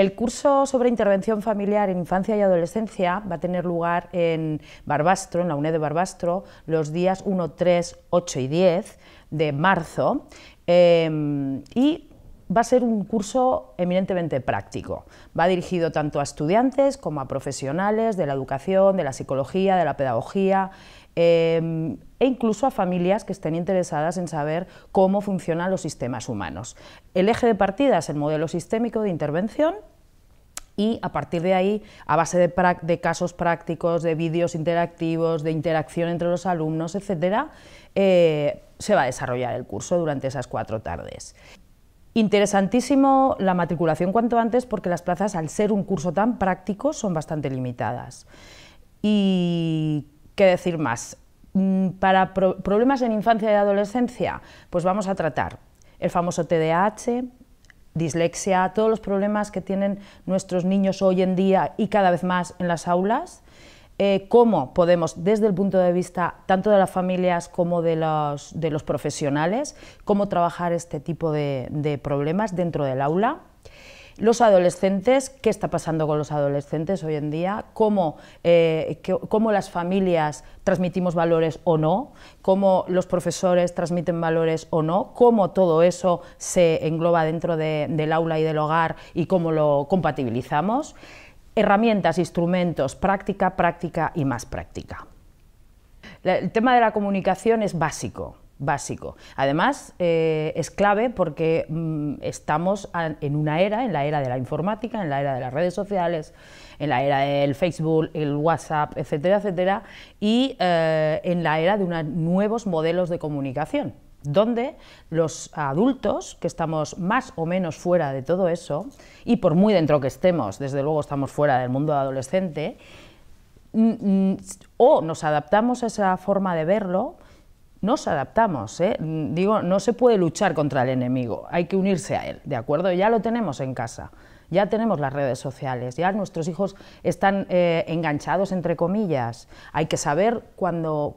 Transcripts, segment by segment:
El curso sobre intervención familiar en infancia y adolescencia va a tener lugar en Barbastro, en la UNED de Barbastro, los días 1, 3, 8 y 10 de marzo. Em, va a ser un curso eminentemente práctico. Va dirigido tanto a estudiantes como a profesionales de la educación, de la psicología, de la pedagogía eh, e incluso a familias que estén interesadas en saber cómo funcionan los sistemas humanos. El eje de partida es el modelo sistémico de intervención y a partir de ahí, a base de, casos prácticos, de vídeos interactivos, de interacción entre los alumnos, etcétera, eh, se va a desarrollar el curso durante esas cuatro tardes. Interesantísimo la matriculación cuanto antes porque las plazas, al ser un curso tan práctico, son bastante limitadas. Y qué decir más. Mm, para problemas en infancia y adolescencia, pues vamos a tratar el famoso TDAH, dislexia, todos los problemas que tienen nuestros niños hoy en día y cada vez más en las aulas, eh, cómo podemos, desde el punto de vista tanto de las familias como de los, profesionales, cómo trabajar este tipo de, problemas dentro del aula. Los adolescentes, ¿qué está pasando con los adolescentes hoy en día? Eh, ¿Cómo, las familias transmitimos valores o no? ¿Cómo los profesores transmiten valores o no? ¿Cómo todo eso se engloba dentro del aula y del hogar y cómo lo compatibilizamos? herramientas, instrumentos, práctica, práctica y más práctica. El tema de la comunicación es básico básico. Además, eh, es clave porque mm, estamos en una era, en la era de la informática, en la era de las redes sociales, en la era del Facebook, el WhatsApp, etcétera, etcétera, y eh, en la era de unos nuevos modelos de comunicación donde los adultos, que estamos más o menos fuera de todo eso, y por muy dentro que estemos, desde luego estamos fuera del mundo adolescente, mm, mm, o nos adaptamos a esa forma de verlo, nos adaptamos. ¿eh? Digo, no se puede luchar contra el enemigo, hay que unirse a él, ¿de acuerdo? Ya lo tenemos en casa, ya tenemos las redes sociales, ya nuestros hijos están eh, enganchados, entre comillas. Hay que saber cuando,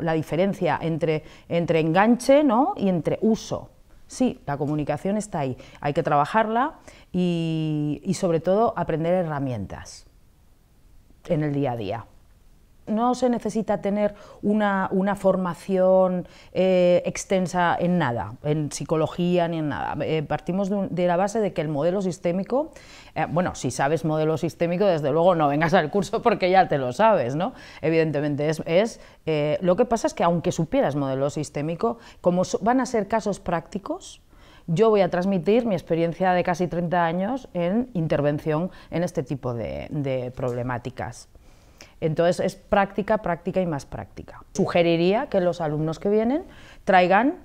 la diferencia entre, enganche ¿no? y entre uso. Sí, la comunicación está ahí, hay que trabajarla y sobre todo aprender herramientas en el día a día no se necesita tener una, formación eh, extensa en nada, en psicología ni en nada. Eh, partimos de, la base de que el modelo sistémico, eh, bueno, si sabes modelo sistémico, desde luego no vengas al curso porque ya te lo sabes, ¿no? Evidentemente es... lo que pasa es que aunque supieras modelo sistémico, como van a ser casos prácticos, yo voy a transmitir mi experiencia de casi 30 años en intervención en este tipo de problemáticas. Entonces es práctica, práctica y más práctica. Sugeriría que los alumnos que vienen traigan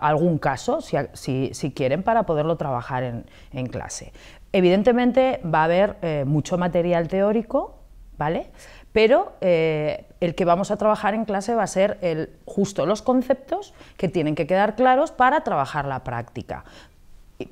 algún caso, si, quieren, para poderlo trabajar en, clase. Evidentemente va a haber eh, mucho material teórico, ¿vale? Pero eh, el que vamos a trabajar en clase va a ser el, justo los conceptos que tienen que quedar claros para trabajar la práctica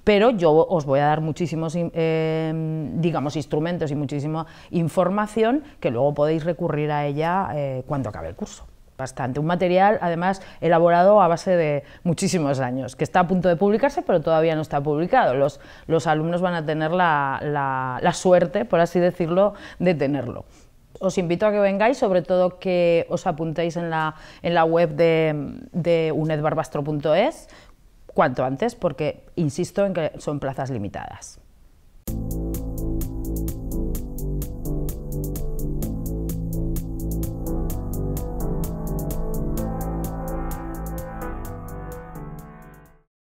pero yo os voy a dar muchísimos, em, digamos, instrumentos y muchísima información que luego podéis recurrir a ella eh, cuando acabe el curso. Bastante. Un material, además, elaborado a base de muchísimos años, que está a punto de publicarse, pero todavía no está publicado. Los, alumnos van a tener la, la, suerte, por así decirlo, de tenerlo os invito a que vengáis, sobre todo que os apuntéis en la, en la web de unedbarbastro.es cuanto antes, porque insisto en que son plazas limitadas.